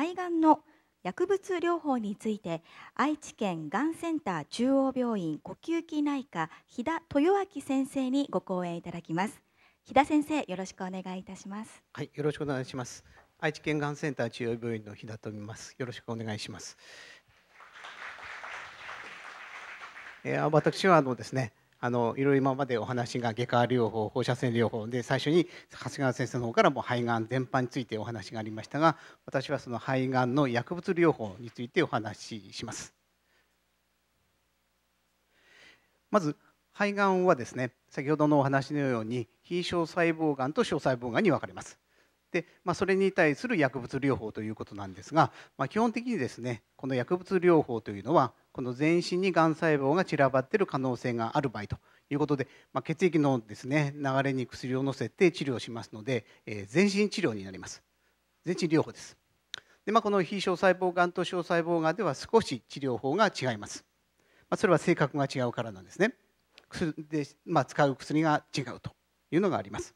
肺がんの薬物療法について愛知県がんセンター中央病院呼吸器内科飛田豊明先生にご講演いただきます飛田先生よろしくお願いいたしますはいよろしくお願いします愛知県がんセンター中央病院の飛田と言ますよろしくお願いします、えー、私はあのですねあのいろいろ今までお話が外科療法放射線療法で最初に長谷川先生の方からも肺がん全般についてお話がありましたが私はその肺がんの薬物療法についてお話しします。まず肺がんはですね先ほどのお話のように非小細胞がんと小細胞がんに分かれます。で、まあ、それに対する薬物療法ということなんですが、まあ、基本的にですねこの薬物療法というのはこの全身にがん細胞が散らばっている可能性がある場合ということで、まあ、血液のですね流れに薬を乗せて治療しますので、えー、全身治療になります全身療法ですで、まあ、この非小細胞がんと小細胞がんでは少し治療法が違います、まあ、それは性格が違うからなんですね薬で、まあ、使う薬が違うというのがあります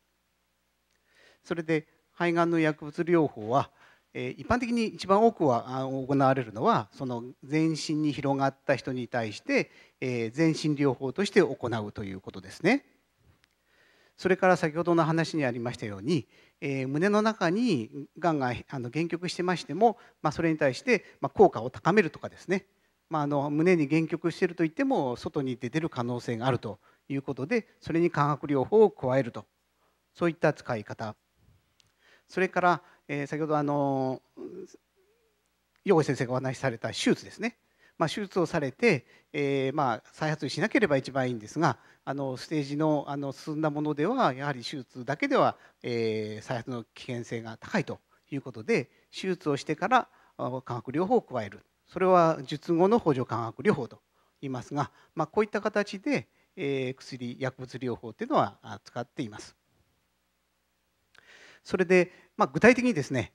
それで肺がんの薬物療法は、え一般的に一番多くは行われるのはその全身に広がった人に対して、え全身療法として行うということですね。それから先ほどの話にありましたように、え胸の中にがんがあの限局してましても、まあ、それに対して、ま効果を高めるとかですね、まああ、の胸に限局しているといっても外に出てる可能性があるということでそれに化学療法を加えるとそういった使い方それから、えー、先ほどあの陽子先生がお話しされた手術ですね、まあ、手術をされて、えー、まあ、再発しなければ一番いいんですがあのステージのあの進んだものではやはり手術だけでは、えー、再発の危険性が高いということで手術をしてから化学療法を加えるそれは術後の補助化学療法と言いますが、まあ、こういった形で、えー、薬薬物療法というのは使っています。それで、まあ、具体的にですね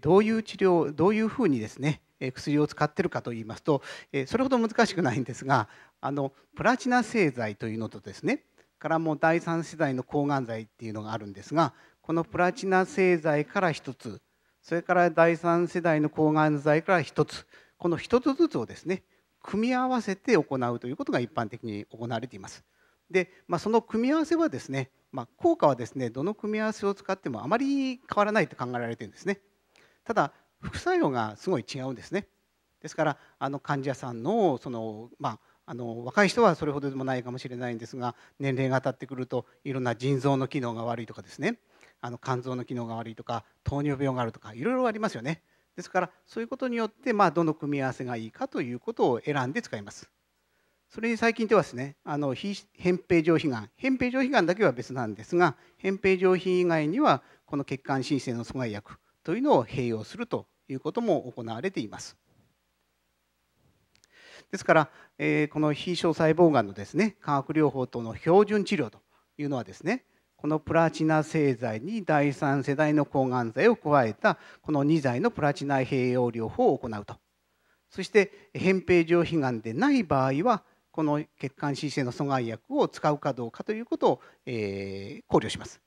どういう治療どういうふうにですね薬を使ってるかといいますとそれほど難しくないんですがあのプラチナ製剤というのとですねからも第3世代の抗がん剤っていうのがあるんですがこのプラチナ製剤から1つそれから第3世代の抗がん剤から1つこの1つずつをですね組み合わせて行うということが一般的に行われています。で、まあ、その組み合わせはですねまあ、効果はですねどの組み合わせを使ってもあまり変わらないと考えられてるんですねただ副作用がすごい違うんですねですからあの患者さんのその、まああの若い人はそれほどでもないかもしれないんですが年齢が当たってくるといろんな腎臓の機能が悪いとかですねあの肝臓の機能が悪いとか糖尿病があるとかいろいろありますよねですからそういうことによって、まあ、どの組み合わせがいいかということを選んで使います。それに最近ではですねあの扁平上皮がん扁平上皮がんだけは別なんですが扁平上皮以外にはこの血管新生の阻害薬というのを併用するということも行われています。ですから、えー、この非小細胞がんのですね化学療法等の標準治療というのはですねこのプラチナ製剤に第3世代の抗がん剤を加えたこの2剤のプラチナ併用療法を行うとそして扁平上皮がんでない場合はこの血管申請の阻害薬を使うかどうかということを、え考慮します。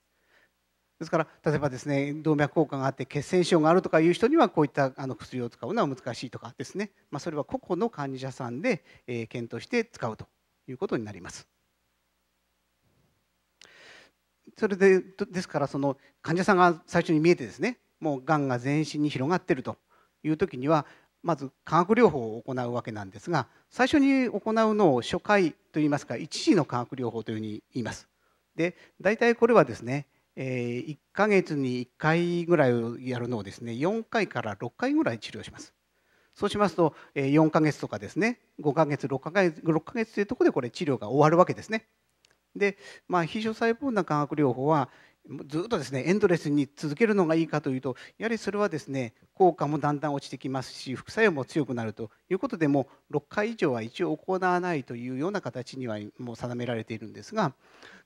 ですから例えばですね動脈硬化があって血栓症があるとかいう人にはこういったあの薬を使うのは難しいとかですね、まあ、それは個々の患者さんで、え検討して使うということになります。それでですからその患者さんが最初に見えてですねもうがんが全身に広がってるという時にはまず化学療法を行うわけなんですが最初に行うのを初回といいますか一時の化学療法というふうに言います。で大体これはですねえ1ヶ月に1回ぐらいやるのをですね4回から6回ぐらい治療しますそうしますと、え4ヶ月とかですね5ヶ月6ヶ月 ,6 ヶ月というところでこれ治療が終わるわけですねで、まあ、非常細胞な化学療法は、ずっとですねエンドレスに続けるのがいいかというとやはりそれはですね効果もだんだん落ちてきますし副作用も強くなるということでも6回以上は一応行わないというような形にはもう定められているんですが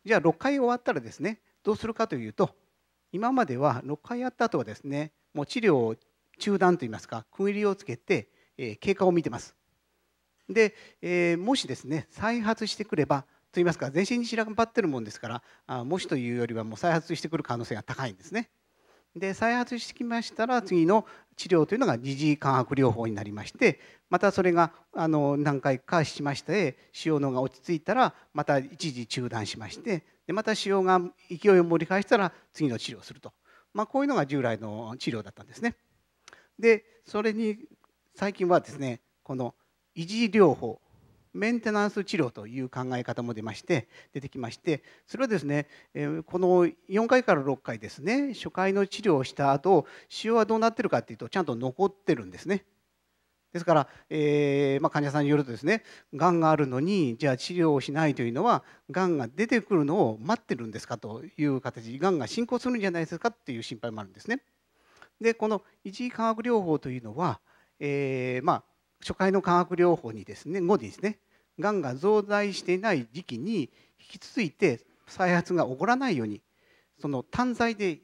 じゃあ6回終わったらですねどうするかというと今までは6回やった後はですねもう治療を中断といいますか区切りをつけて、え経過を見てます。で、えもしですね再発してくればと言いますか全身に散らばってるもんですからあもしというよりはもう再発してくる可能性が高いんですね。で再発してきましたら次の治療というのが二次化学療法になりましてまたそれがあの何回かしまして腫瘍のが落ち着いたらまた一時中断しましてでまた腫瘍が勢いを盛り返したら次の治療をすると、まあ、こういうのが従来の治療だったんですね。でそれに最近はですねこの維持療法メンテナンス治療という考え方も出まして出てきましてそれはですねこの4回から6回ですね初回の治療をした後腫瘍はどうなってるかっていうとちゃんと残ってるんですね。ですから、えーまあ、患者さんによるとですねがんがあるのにじゃあ治療をしないというのはがんが出てくるのを待ってるんですかという形がんが進行するんじゃないですかっていう心配もあるんですね。でこの一時化学療法というのは、えーまあ、初回の化学療法にですね後にですねがんが増大していない時期に引き続いて再発が起こらないようにその短剤で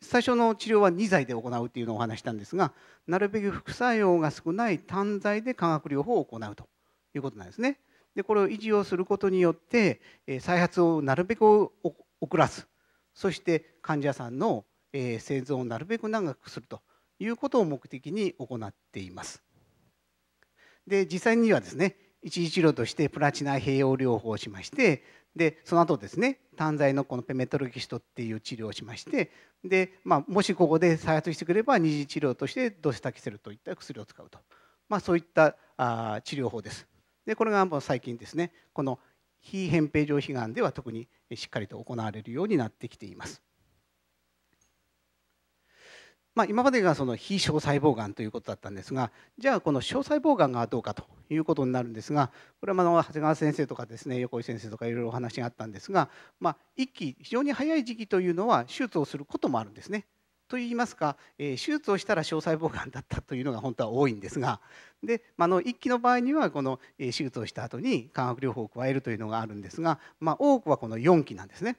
最初の治療は2剤で行うというのをお話したんですがなるべく副作用が少ない短剤で化学療法を行うということなんですね。でこれを維持をすることによって再発をなるべく遅らすそして患者さんの生存をなるべく長くするということを目的に行っています。で実際にはですね一次治療としてプラチナ併用療法をしましてでその後ですね単剤のこのペメトロキシトっていう治療をしましてで、まあ、もしここで再発してくれば二次治療としてドセタキセルといった薬を使うと、まあ、そういったあ治療法です。でこれがもう最近ですねこの非扁平上皮がんでは特にしっかりと行われるようになってきています。まあ、今までがその非小細胞がんということだったんですがじゃあこの小細胞がんがどうかということになるんですがこれはあの長谷川先生とかですね横井先生とかいろいろお話があったんですが、まあ、一期非常に早い時期というのは手術をすることもあるんですね。といいますか、えー、手術をしたら小細胞がんだったというのが本当は多いんですがで、まあ、の1期の場合にはこの、え手術をした後に化学療法を加えるというのがあるんですが、まあ、多くはこの4期なんですね。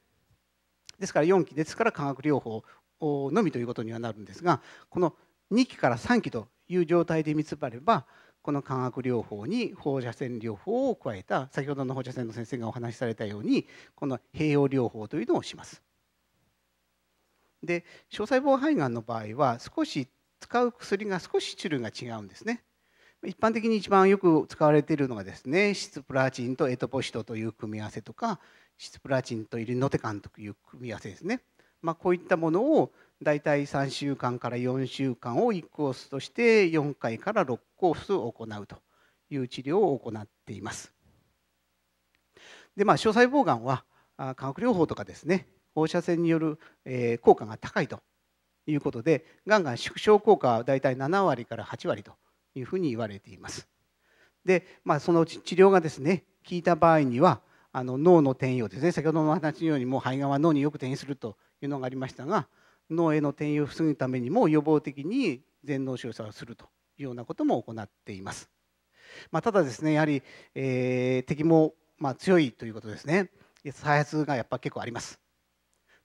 ですから4期ですから化学療法のみということにはなるんですがこの2期から3期という状態で見つばればこの化学療法に放射線療法を加えた先ほどの放射線の先生がお話しされたようにこの併用療法というのをします。で小細胞肺がんの場合は少し使う薬が少し種類が違うんですね。一般的に一番よく使われているのがですねシスプラチンとエトポシトという組み合わせとかシスプラチンとイリノテカンという組み合わせですねまあ、こういったものを大体3週間から4週間を1コースとして4回から6コースを行うという治療を行っています。でまあ、小細胞がんは化学療法とかですね放射線による、え効果が高いということでがんが縮小効果は大体7割から8割というふうに言われています。で、まあ、その治療がですね効いた場合にはあの脳の転移をですね先ほどの話のようにもう肺がんは脳によく転移するというのがありましたが脳への転移を防ぐためにも予防的に全脳注射をするというようなことも行っています。まあ、ただですねやはり、えー、敵もまあ強いということですね再発がやっぱ結構あります。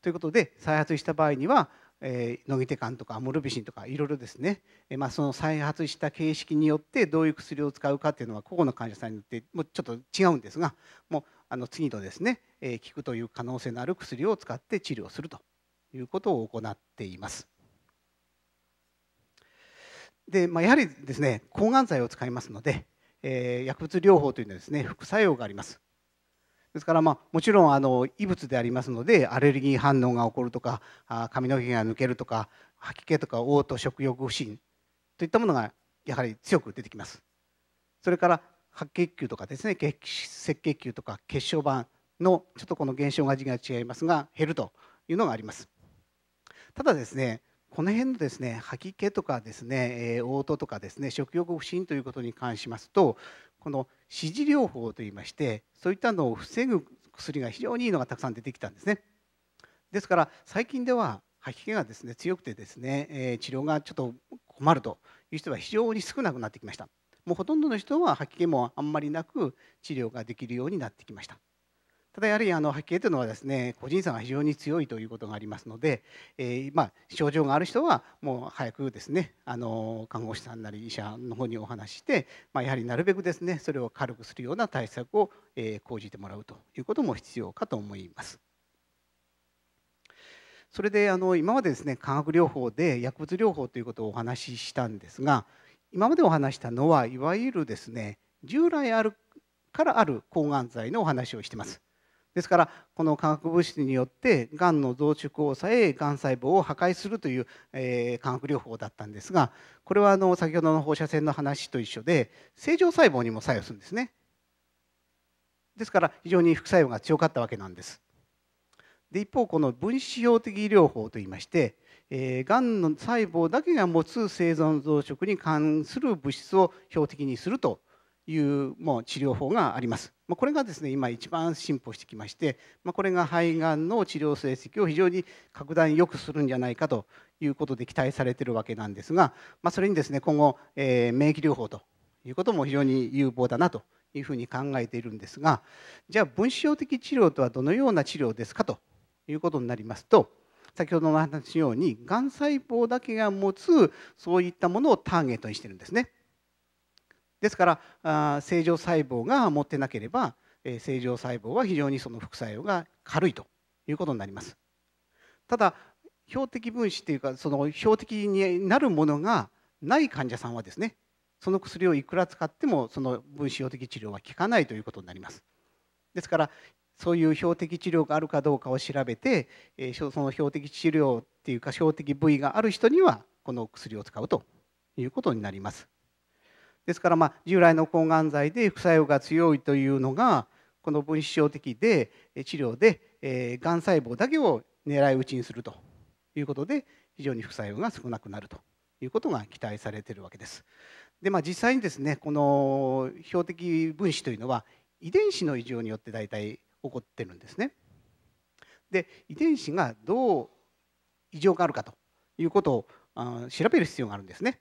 ということで再発した場合には、えー、ノギテカンとかモルビシンとかいろいろですね、えー、まあ、その再発した形式によってどういう薬を使うかっていうのは個々の患者さんによってもうちょっと違うんですがもうあの次のですね、え効くという可能性のある薬を使って治療するということを行っています。で、まあ、やはりですね抗がん剤を使いますので、えー、薬物療法というのはですね副作用がありますですから、まあ、もちろんあの異物でありますのでアレルギー反応が起こるとかあ髪の毛が抜けるとか吐き気とか嘔吐食欲不振といったものがやはり強く出てきますそれから白血球とかですね赤血球とか血小板のちょっとこの減少が違いますが減るというのがありますただですねこの辺のですね吐き気とかですね嘔吐とかですね食欲不振ということに関しますとこの支持療法といいましてそういったのを防ぐ薬が非常にいいのがたくさん出てきたんですねですから最近では吐き気がですね強くてですね治療がちょっと困るという人は非常に少なくなってきましたもうほとんどの人は吐き気もあんまりなく治療ができるようになってきました。ただやはりあの吐き気というのはですね個人差が非常に強いということがありますので、えー、ま症状がある人はもう早くですねあの看護師さんなり医者の方にお話しして、まあ、やはりなるべくですねそれを軽くするような対策を、え講じてもらうということも必要かと思います。それであの今までですね化学療法で薬物療法ということをお話ししたんですが今までお話したのはいわゆるですね従来あるからある抗がん剤のお話をしてますですからこの化学物質によってがんの増殖を抑えがん細胞を破壊するという、えー、化学療法だったんですがこれはあの先ほどの放射線の話と一緒で正常細胞にも作用するんですねですから非常に副作用が強かったわけなんですで一方この分子標的療法といいましてえー、がんの細胞だけが持つ生存増殖に関する物質を標的にするというもう治療法があります。まあ、これがですね今一番進歩してきまして、まあ、これが肺がんの治療成績を非常に格段に良くするんじゃないかということで期待されてるわけなんですが、まあ、それにですね今後、えー、免疫療法ということも非常に有望だなというふうに考えているんですがじゃあ分子標的治療とはどのような治療ですかということになりますと。先ほどの話ようにがん細胞だけが持つそういったものをターゲットにしてるんですね。ですから正常細胞が持ってなければ、正常細胞は非常にその副作用が軽いということになります。ただ標的分子というかその標的になるものがない患者さんはですねその薬をいくら使ってもその分子標的治療は効かないということになります。ですからそういう標的治療があるかどうかを調べて、えその標的治療っていうか標的部位がある人にはこの薬を使うということになります。ですからまあ従来の抗がん剤で副作用が強いというのがこの分子標的で治療で、えがん細胞だけを狙い撃ちにするということで非常に副作用が少なくなるということが期待されているわけです。でまあ、実際にですねこの標的分子というのは遺伝子の異常によって大体起こってるんですね。で遺伝子がどう異常があるかということを調べる必要があるんですね。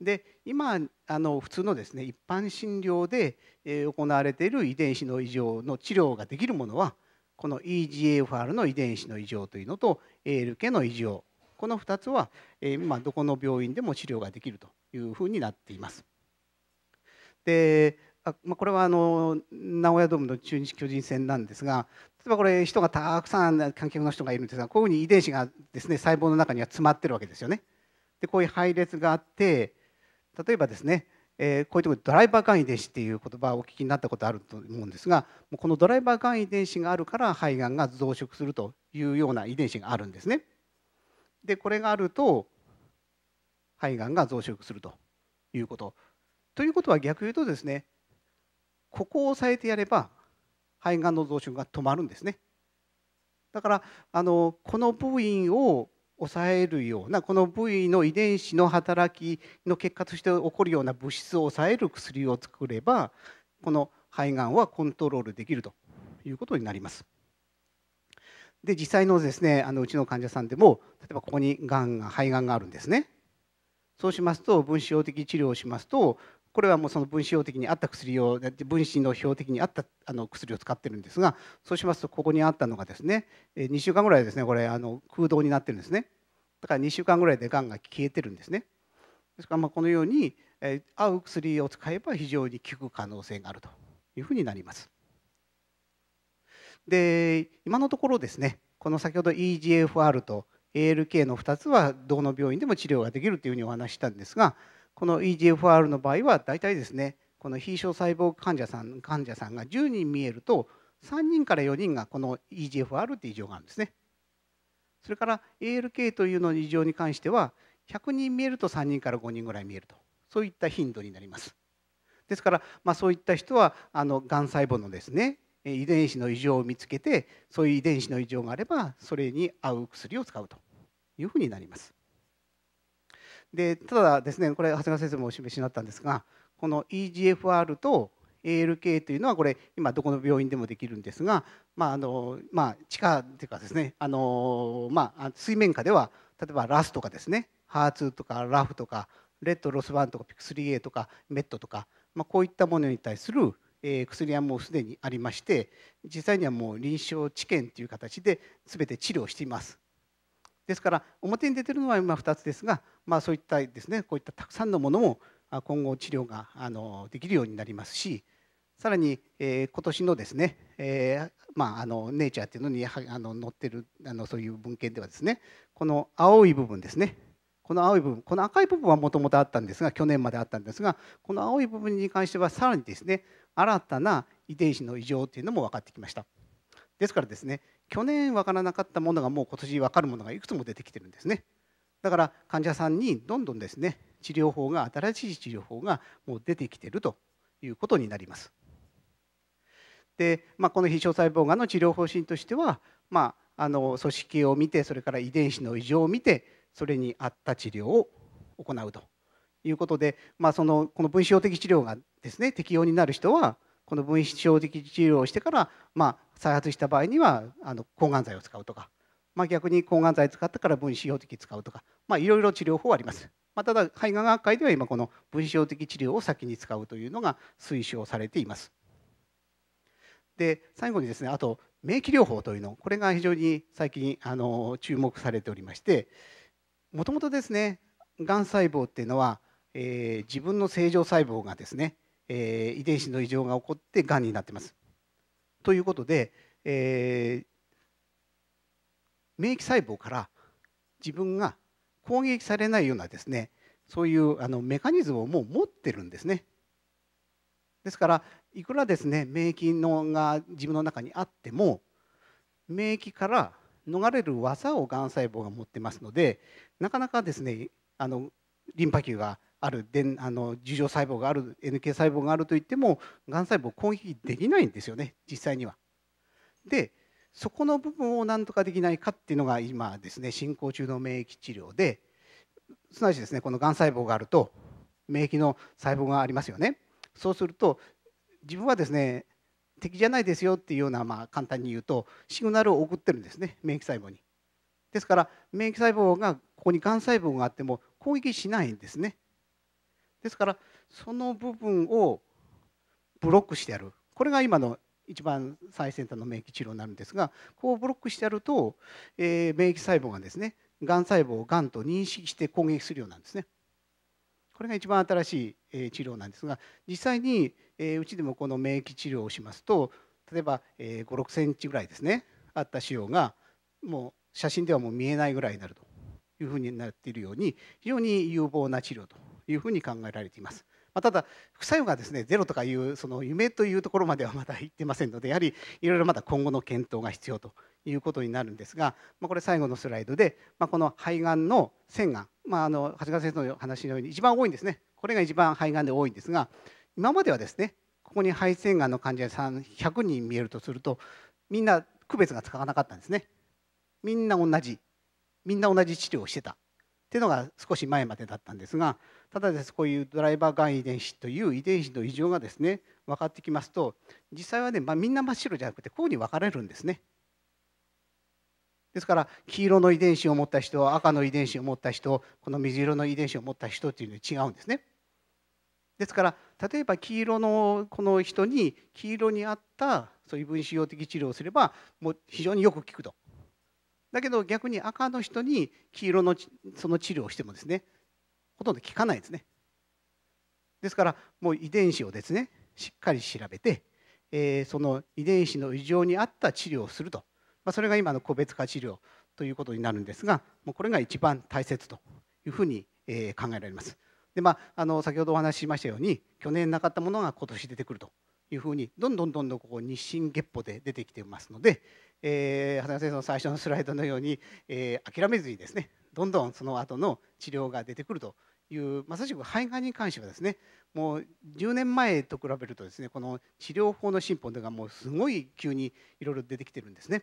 で今あの普通のですね一般診療で、え行われている遺伝子の異常の治療ができるものはこの EGFR の遺伝子の異常というのと ALK の異常この2つは、え今どこの病院でも治療ができるというふうになっています。であまあ、これはあの名古屋ドームの中日巨人戦なんですが例えばこれ人がたくさん観客の人がいるんですがこういうふうに遺伝子がですね細胞の中には詰まってるわけですよね。でこういう配列があって例えばですね、えー、こういうところドライバーん遺伝子っていう言葉をお聞きになったことあると思うんですがこのドライバーん遺伝子があるから肺がんが増殖するというような遺伝子があるんですね。でこれがあると肺がんが増殖するということ。ということは逆に言うとですねここを押さえてやれば肺がんの増殖が止まるんですねだからあのこの部位を抑えるようなこの部位の遺伝子の働きの結果として起こるような物質を抑える薬を作ればこの肺がんはコントロールできるということになります。で実際のですねあのうちの患者さんでも例えばここにがんが肺がんがあるんですね。そうしますと分子標的治療をしますとこれはもうその分子標的に合った薬を分子の標的に合ったあの薬を使ってるんですがそうしますとここにあったのがですね2週間ぐらいですねこれあの空洞になってるんですねだから2週間ぐらいでがんが消えてるんですねですからまこのように合う薬を使えば非常に効く可能性があるというふうになります。で今のところですねこの先ほど EGFR と ALK の2つはどの病院でも治療ができるというふうにお話ししたんですがこの EGFR の場合は大体ですねこの非小細胞患者さん患者さんが10人見えると3人から4人がこの EGFR って異常があるんですね。それから ALK というの異常に関しては100人見えると3人から5人ぐらい見えるとそういった頻度になります。ですから、まあ、そういった人はあのがん細胞のですね遺伝子の異常を見つけてそういう遺伝子の異常があればそれに合う薬を使うというふうになります。でただですねこれ長谷川先生もお示しになったんですがこの EGFR と ALK というのはこれ今どこの病院でもできるんですが、まああのまあ、地下というかですねあの、まあ、水面下では例えばラスとかですねハーツとかラフとかレッドロスワンとかピク 3A とかメットとか、まあ、こういったものに対する薬はもうすでにありまして実際にはもう臨床治験という形で全て治療しています。ですから表に出てるのは今2つですが、まあ、そういったですねこういったたくさんのものも今後治療があのできるようになりますしさらに、え今年のですね、えー、まあ、あのネイチャーっていうのにあの載ってるあのそういう文献ではですねこの青い部分ですねこの青い部分この赤い部分はもともとあったんですが去年まであったんですがこの青い部分に関してはさらにですね新たな遺伝子の異常というのも分かってきました。ですからですね去年分からなかったものがもう今年分かるものがいくつも出てきてるんですねだから患者さんにどんどんですね治療法が新しい治療法がもう出てきてるということになりますで、まあ、この非小細胞がんの治療方針としては、まあ、あの組織を見てそれから遺伝子の異常を見てそれに合った治療を行うということで、まあ、そのこの分子標的治療がですね適用になる人はこの分子標的治療をしてから、まあ、再発した場合にはあの抗がん剤を使うとか、まあ、逆に抗がん剤使ったから分子標的使うとか、まあ、いろいろ治療法あります。まあ、ただ肺がん学会では今この分子標的治療を先に使うというのが推奨されています。で最後にですねあと免疫療法というのこれが非常に最近あの注目されておりましてもともとですねがん細胞っていうのは、えー、自分の正常細胞がですね、えー、遺伝子の異常が起こってがんになってます。ということで、えー、免疫細胞から自分が攻撃されないようなですねそういうあのメカニズムをもう持ってるんですね。ですからいくらですね免疫のが自分の中にあっても免疫から逃れる技をがん細胞が持ってますのでなかなかですねあのリンパ球があるであの樹状細胞がある NK 細胞があるといってもがん細胞攻撃できないんですよね実際には。でそこの部分をなんとかできないかっていうのが今ですね進行中の免疫治療ですなわちですねこのがん細胞があると免疫の細胞がありますよね。そうすると自分はですね敵じゃないですよっていうようなまあ簡単に言うとシグナルを送ってるんですね免疫細胞に。ですから免疫細胞がここにがん細胞があっても攻撃しないんですね。ですからその部分をブロックしてやるこれが今の一番最先端の免疫治療になるんですがこうブロックしてやると、えー、免疫細胞がですねがん細胞をがんと認識して攻撃するようなんですね。これが一番新しい、え治療なんですが実際に、えうちでもこの免疫治療をしますと例えば、え5 6センチぐらいですねあった腫瘍がもう写真ではもう見えないぐらいになるというふうになっているように非常に有望な治療というふうに考えられています。まただ副作用がですねゼロとかいうその夢というところまではまだいってませんのでやはりいろいろまだ今後の検討が必要ということになるんですが、まあ、これ最後のスライドで、まあ、この肺がんの腺がん、まあ、あの谷川先生の話のように一番多いんですねこれが一番肺がんで多いんですが今まではですねここに肺腺がんの患者さん100人見えるとするとみんな区別がつかなかったんですねみんな同じみんな同じ治療をしてたっていうのが少し前までだったんですがただですこういうドライバーがん遺伝子という遺伝子の異常がですね分かってきますと実際はね、まあ、みんな真っ白じゃなくてこうに分かれるんですね。ですから黄色の遺伝子を持った人赤の遺伝子を持った人この水色の遺伝子を持った人っていうのは違うんですね。ですから例えば黄色のこの人に黄色に合ったそういう分子標的治療をすればもう非常によく効くとだけど逆に赤の人に黄色のその治療をしてもですねほとんど効かないですねですからもう遺伝子をですねしっかり調べて、えー、その遺伝子の異常に合った治療をすると、まあ、それが今の個別化治療ということになるんですがもうこれが一番大切というふうに、えー、考えられます。でまあ、あの先ほどお話ししましたように去年なかったものが今年出てくるというふうにどんどんどんどんここ日進月歩で出てきてますので、えー、花先生の最初のスライドのように、えー、諦めずにですねどんどんその後の治療が出てくるというまさしく肺がんに関してはですねもう10年前と比べるとですねこの治療法の進歩というのがもうすごい急にいろいろ出てきてるんですね。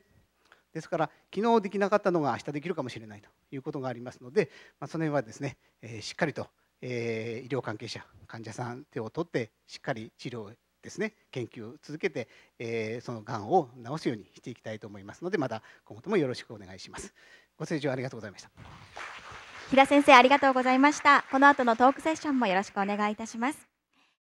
ですから昨日できなかったのが明日できるかもしれないということがありますので、まあ、その辺はですね、えー、しっかりと、えー、医療関係者患者さん手を取ってしっかり治療ですね研究を続けて、えー、そのがんを治すようにしていきたいと思いますのでまた今後ともよろしくお願いします。ご清聴ありがとうございました平先生ありがとうございましたこの後のトークセッションもよろしくお願いいたします